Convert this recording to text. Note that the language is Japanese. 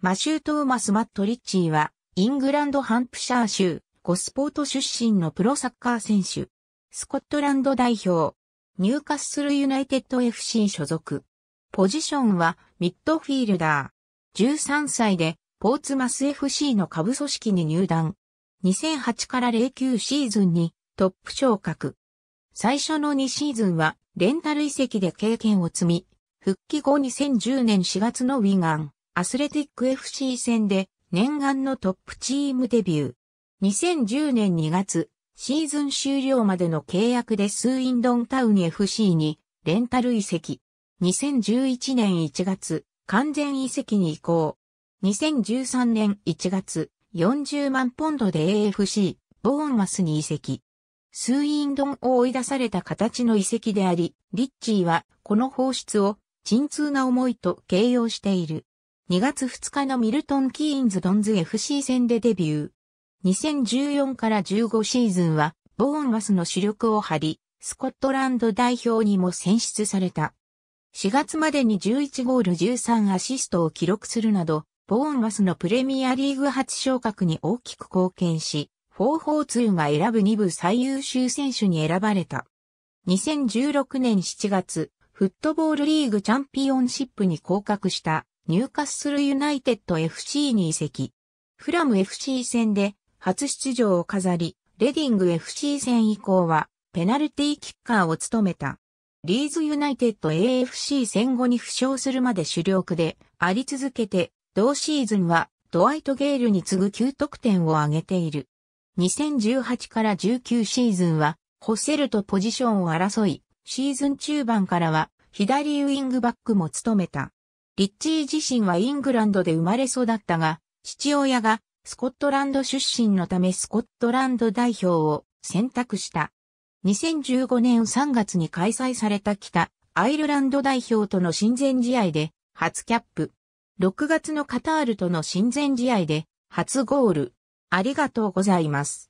マシュー・トーマス・マット・リッチーは、イングランド・ハンプシャー州、ゴスポート出身のプロサッカー選手。スコットランド代表。ニューカッスル・ユナイテッド FC 所属。ポジションは、ミッドフィールダー。13歳で、ポーツマス FC の下部組織に入団。2008から09シーズンに、トップ昇格。最初の2シーズンは、レンタル遺跡で経験を積み、復帰後2010年4月のウィガン。アスレティック FC 戦で念願のトップチームデビュー。2010年2月、シーズン終了までの契約でスーインドンタウン FC にレンタル移籍。2011年1月、完全移籍に移行。2013年1月、40万ポンドで AFC、ボーンマスに移籍。スーインドンを追い出された形の移籍であり、リッチーはこの放出を沈痛な思いと形容している。2月2日のミルトン・キーンズ・ドンズ FC 戦でデビュー。2014から15シーズンは、ボーンマスの主力を張り、スコットランド代表にも選出された。4月までに11ゴール13アシストを記録するなど、ボーンマスのプレミアリーグ初昇格に大きく貢献し、442が選ぶ2部最優秀選手に選ばれた。2016年7月、フットボールリーグチャンピオンシップに降格した入荷するユナイテッド FC に移籍。フラム FC 戦で初出場を飾り、レディング FC 戦以降はペナルティーキッカーを務めた。リーズユナイテッド AFC 戦後に負傷するまで主力であり続けて、同シーズンはドワイト・ゲールに次ぐ9得点を挙げている。2018から19シーズンは、ホセルとポジションを争い、シーズン中盤からは左ウィングバックも務めた。リッチー自身はイングランドで生まれ育ったが、父親がスコットランド出身のためスコットランド代表を選択した。2015年3月に開催された北アイルランド代表との親善試合で初キャップ。6月のカタールとの親善試合で初ゴール。ありがとうございます。